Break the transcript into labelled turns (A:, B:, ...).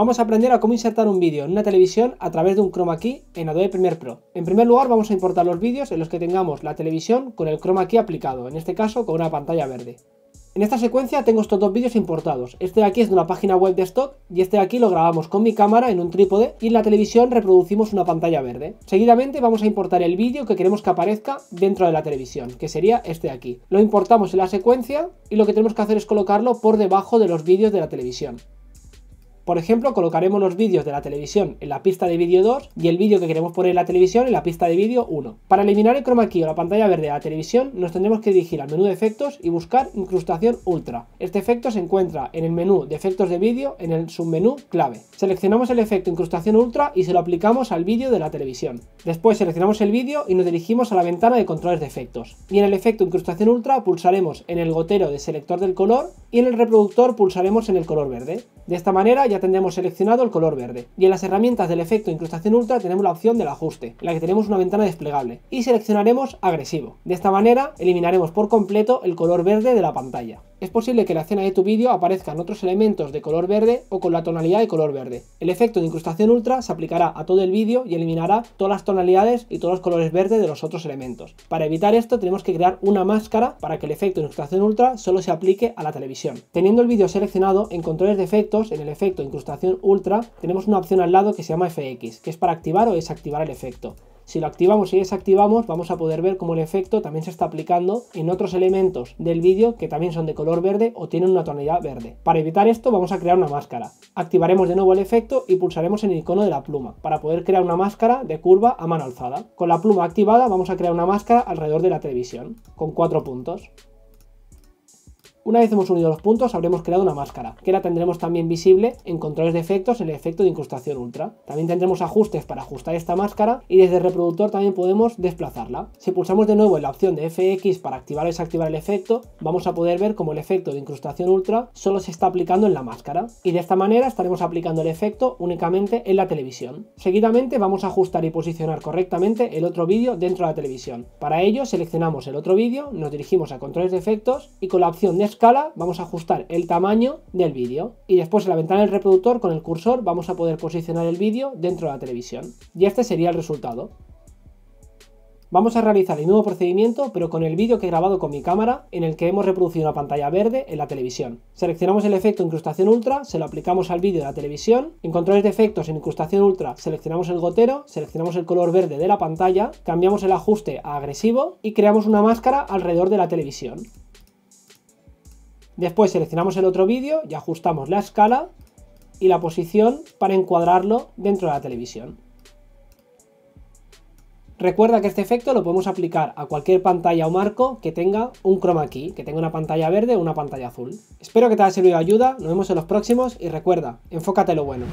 A: Vamos a aprender a cómo insertar un vídeo en una televisión a través de un chroma key en Adobe Premiere Pro. En primer lugar vamos a importar los vídeos en los que tengamos la televisión con el chroma key aplicado, en este caso con una pantalla verde. En esta secuencia tengo estos dos vídeos importados. Este de aquí es de una página web de stock y este de aquí lo grabamos con mi cámara en un trípode y en la televisión reproducimos una pantalla verde. Seguidamente vamos a importar el vídeo que queremos que aparezca dentro de la televisión, que sería este de aquí. Lo importamos en la secuencia y lo que tenemos que hacer es colocarlo por debajo de los vídeos de la televisión. Por ejemplo, colocaremos los vídeos de la televisión en la pista de vídeo 2 y el vídeo que queremos poner en la televisión en la pista de vídeo 1. Para eliminar el chroma key o la pantalla verde de la televisión, nos tendremos que dirigir al menú de efectos y buscar incrustación ultra. Este efecto se encuentra en el menú de efectos de vídeo en el submenú clave. Seleccionamos el efecto incrustación ultra y se lo aplicamos al vídeo de la televisión. Después seleccionamos el vídeo y nos dirigimos a la ventana de controles de efectos. Y en el efecto incrustación ultra pulsaremos en el gotero de selector del color y en el reproductor pulsaremos en el color verde. De esta manera ya tendremos seleccionado el color verde. Y en las herramientas del efecto incrustación ultra tenemos la opción del ajuste, en la que tenemos una ventana desplegable. Y seleccionaremos agresivo. De esta manera eliminaremos por completo el color verde de la pantalla es posible que la escena de tu vídeo aparezcan otros elementos de color verde o con la tonalidad de color verde. El efecto de incrustación ultra se aplicará a todo el vídeo y eliminará todas las tonalidades y todos los colores verdes de los otros elementos. Para evitar esto tenemos que crear una máscara para que el efecto de incrustación ultra solo se aplique a la televisión. Teniendo el vídeo seleccionado, en controles de efectos, en el efecto de incrustación ultra, tenemos una opción al lado que se llama FX, que es para activar o desactivar el efecto. Si lo activamos y desactivamos, vamos a poder ver cómo el efecto también se está aplicando en otros elementos del vídeo que también son de color verde o tienen una tonalidad verde. Para evitar esto, vamos a crear una máscara. Activaremos de nuevo el efecto y pulsaremos en el icono de la pluma para poder crear una máscara de curva a mano alzada. Con la pluma activada, vamos a crear una máscara alrededor de la televisión, con cuatro puntos. Una vez hemos unido los puntos, habremos creado una máscara, que la tendremos también visible en controles de efectos en el efecto de incrustación ultra. También tendremos ajustes para ajustar esta máscara y desde reproductor también podemos desplazarla. Si pulsamos de nuevo en la opción de FX para activar o desactivar el efecto, vamos a poder ver como el efecto de incrustación ultra solo se está aplicando en la máscara. Y de esta manera estaremos aplicando el efecto únicamente en la televisión. Seguidamente vamos a ajustar y posicionar correctamente el otro vídeo dentro de la televisión. Para ello seleccionamos el otro vídeo, nos dirigimos a controles de efectos y con la opción de escala vamos a ajustar el tamaño del vídeo y después en la ventana del reproductor con el cursor vamos a poder posicionar el vídeo dentro de la televisión. Y este sería el resultado. Vamos a realizar el mismo procedimiento pero con el vídeo que he grabado con mi cámara en el que hemos reproducido una pantalla verde en la televisión. Seleccionamos el efecto incrustación ultra, se lo aplicamos al vídeo de la televisión, en controles de efectos en incrustación ultra seleccionamos el gotero, seleccionamos el color verde de la pantalla, cambiamos el ajuste a agresivo y creamos una máscara alrededor de la televisión. Después seleccionamos el otro vídeo y ajustamos la escala y la posición para encuadrarlo dentro de la televisión. Recuerda que este efecto lo podemos aplicar a cualquier pantalla o marco que tenga un chroma key, que tenga una pantalla verde o una pantalla azul. Espero que te haya servido de ayuda, nos vemos en los próximos y recuerda, enfócate lo bueno.